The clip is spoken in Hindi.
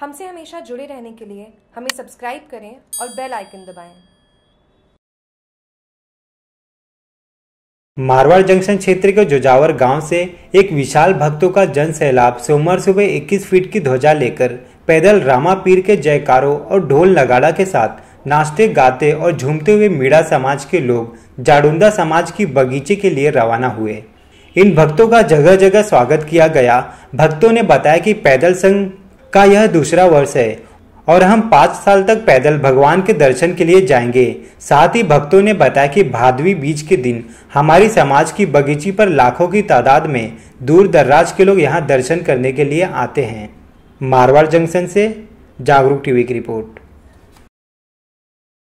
हमसे हमेशा जुड़े रहने के लिए हमें सब्सक्राइब करें और बेल आइकन दबाएं। मारवाड़ जंक्शन क्षेत्र के जोजावर गांव से एक विशाल भक्तों का जन सैलाब सोमवार सुबह 21 फीट की ध्वजा लेकर पैदल रामा पीर के जयकारों और ढोल नगाड़ा के साथ नाचते गाते और झूमते हुए मीड़ा समाज के लोग जाडुंदा समाज की बगीचे के लिए रवाना हुए इन भक्तों का जगह जगह स्वागत किया गया भक्तों ने बताया कि पैदल संघ का यह दूसरा वर्ष है और हम पाँच साल तक पैदल भगवान के दर्शन के लिए जाएंगे साथ ही भक्तों ने बताया कि भादवी बीज के दिन हमारी समाज की बगीची पर लाखों की तादाद में दूर दराज के लोग यहाँ दर्शन करने के लिए आते हैं मारवाड़ जंक्शन से जागरूक टीवी की रिपोर्ट